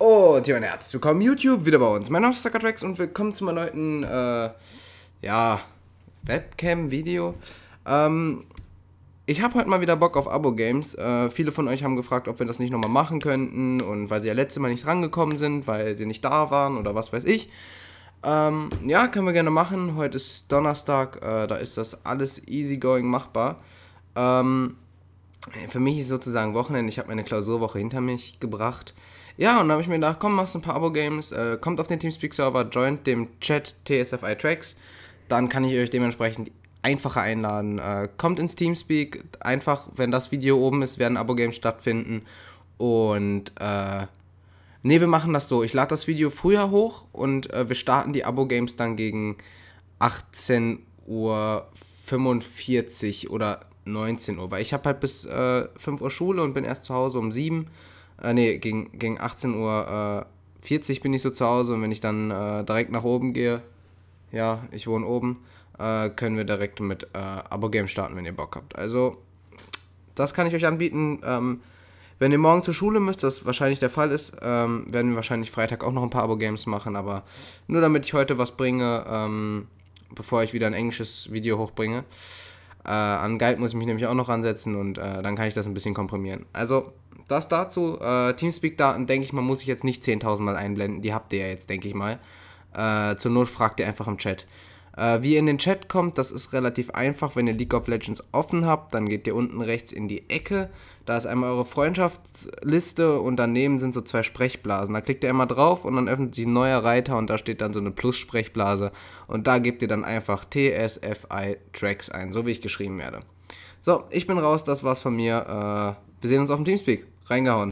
Und hier, meine Herz, willkommen YouTube, wieder bei uns. Mein Name ist Suckertrax und willkommen zu meinem neuen, äh, ja, Webcam-Video. Ähm, ich habe heute mal wieder Bock auf Abo-Games. Äh, viele von euch haben gefragt, ob wir das nicht nochmal machen könnten und weil sie ja letztes Mal nicht rangekommen sind, weil sie nicht da waren oder was weiß ich. Ähm, ja, können wir gerne machen. Heute ist Donnerstag, äh, da ist das alles easygoing machbar. Ähm, für mich ist sozusagen Wochenende, ich habe meine Klausurwoche hinter mich gebracht. Ja, und dann habe ich mir gedacht, komm, machst ein paar Abo-Games, äh, kommt auf den Teamspeak-Server, joint dem Chat TSFI Tracks, dann kann ich euch dementsprechend einfacher einladen. Äh, kommt ins Teamspeak, einfach, wenn das Video oben ist, werden Abo-Games stattfinden und äh, Ne, wir machen das so. Ich lade das Video früher hoch und äh, wir starten die Abo-Games dann gegen 18.45 Uhr oder 19 Uhr, weil ich habe halt bis äh, 5 Uhr Schule und bin erst zu Hause um 7. Äh, nee, gegen, gegen 18 Uhr äh, bin ich so zu Hause und wenn ich dann äh, direkt nach oben gehe, ja, ich wohne oben, äh, können wir direkt mit äh, abo games starten, wenn ihr Bock habt. Also, das kann ich euch anbieten. Ähm, wenn ihr morgen zur Schule müsst, das wahrscheinlich der Fall ist, ähm, werden wir wahrscheinlich Freitag auch noch ein paar Abo-Games machen, aber nur damit ich heute was bringe, ähm, bevor ich wieder ein englisches Video hochbringe. Äh, an Guide muss ich mich nämlich auch noch ansetzen und äh, dann kann ich das ein bisschen komprimieren. Also, das dazu. Äh, Teamspeak-Daten, denke ich mal, muss ich jetzt nicht 10.000 Mal einblenden. Die habt ihr ja jetzt, denke ich mal. Äh, zur Not fragt ihr einfach im Chat. Äh, wie ihr in den Chat kommt, das ist relativ einfach. Wenn ihr League of Legends offen habt, dann geht ihr unten rechts in die Ecke. Da ist einmal eure Freundschaftsliste und daneben sind so zwei Sprechblasen. Da klickt ihr einmal drauf und dann öffnet sich ein neuer Reiter und da steht dann so eine Plus-Sprechblase. Und da gebt ihr dann einfach TSFI Tracks ein, so wie ich geschrieben werde. So, ich bin raus, das war's von mir. Äh, wir sehen uns auf dem Teamspeak. Reingehauen.